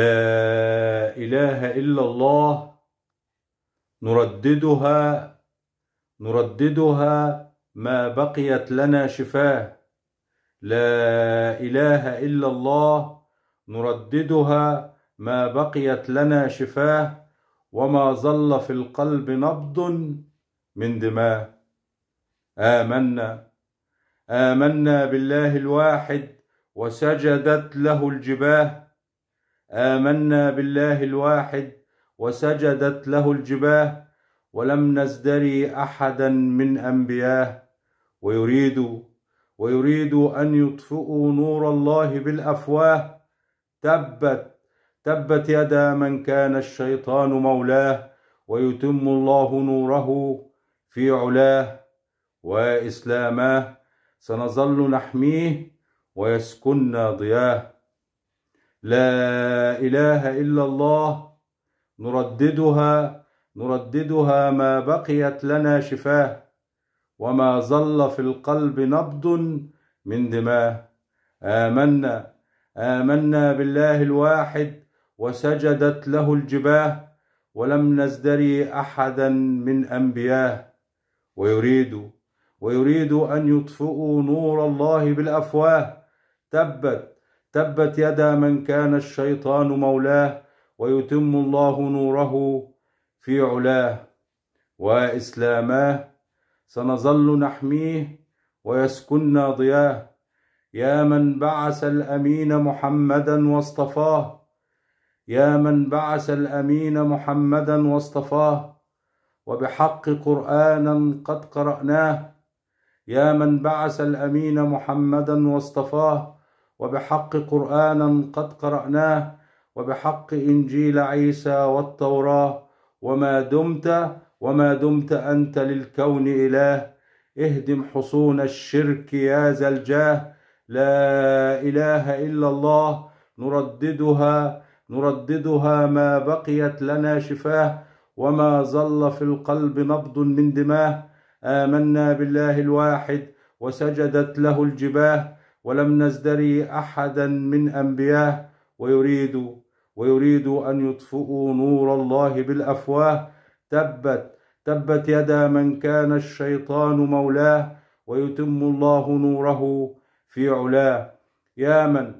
لا إله إلا الله نرددها نرددها ما بقيت لنا شفاه لا إله إلا الله نرددها ما بقيت لنا شفاه وما ظل في القلب نبض من دماه آمنا آمنا بالله الواحد وسجدت له الجباه آمنا بالله الواحد وسجدت له الجباه ولم نزدري أحدا من أنبياه ويريد ويريد أن يطفئوا نور الله بالأفواه تبت تبت يدا من كان الشيطان مولاه ويتم الله نوره في علاه وإسلاماه سنظل نحميه ويسكننا ضياه لا إله إلا الله نرددها نرددها ما بقيت لنا شفاه وما ظل في القلب نبض من دماه آمنا آمنا بالله الواحد وسجدت له الجباه ولم نزدري أحدا من أنبياه ويريد ويريد أن يطفئوا نور الله بالأفواه تبت تبت يدا من كان الشيطان مولاه ويتم الله نوره في علاه وإسلاماه سنظل نحميه ويسكننا ضياه يا من بعث الأمين محمدا واصطفاه يا من بعث الأمين محمدا واصطفاه وبحق قرآنا قد قرأناه يا من بعث الأمين محمدا واصطفاه وبحق قرانا قد قراناه وبحق انجيل عيسى والتوراه وما دمت وما دمت انت للكون اله اهدم حصون الشرك يا ذا الجاه لا اله الا الله نرددها نرددها ما بقيت لنا شفاه وما ظل في القلب نبض من دماه امنا بالله الواحد وسجدت له الجباه ولم نزدري أحدا من أنبياه ويريد ويريد أن يطفئوا نور الله بالأفواه تبت تبت يدا من كان الشيطان مولاه ويتم الله نوره في علاه يا من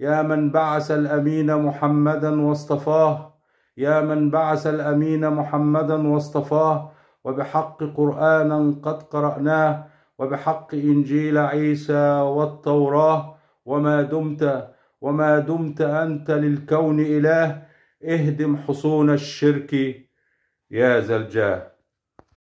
يا من بعث الأمين محمدا واصطفاه يا من بعث الأمين محمدا واصطفاه وبحق قرآنا قد قرأناه وبحق إنجيل عيسى والتوراة وما دمت وما دمت أنت للكون إله اهدم حصون الشرك يا ذا الجاه